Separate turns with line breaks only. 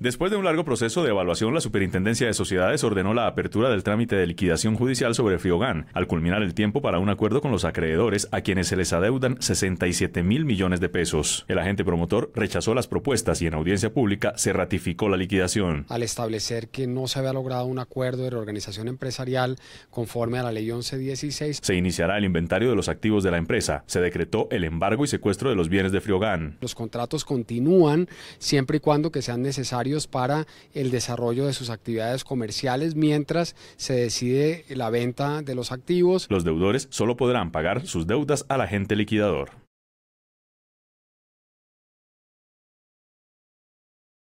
Después de un
largo proceso de evaluación, la Superintendencia de Sociedades ordenó la apertura del trámite de liquidación judicial sobre Friogán, al culminar el tiempo para un acuerdo con los acreedores a quienes se les adeudan 67 mil millones de pesos. El agente promotor rechazó las propuestas y en audiencia pública se ratificó la liquidación.
Al establecer que no se había logrado un acuerdo de reorganización empresarial conforme a la ley 1116,
se iniciará el inventario de los activos de la empresa. Se decretó el embargo y secuestro de los bienes de Friogán.
Los contratos continúan siempre y cuando que sean necesarios para el desarrollo de sus actividades comerciales mientras se decide la venta de los activos.
Los deudores solo podrán pagar sus deudas al agente liquidador.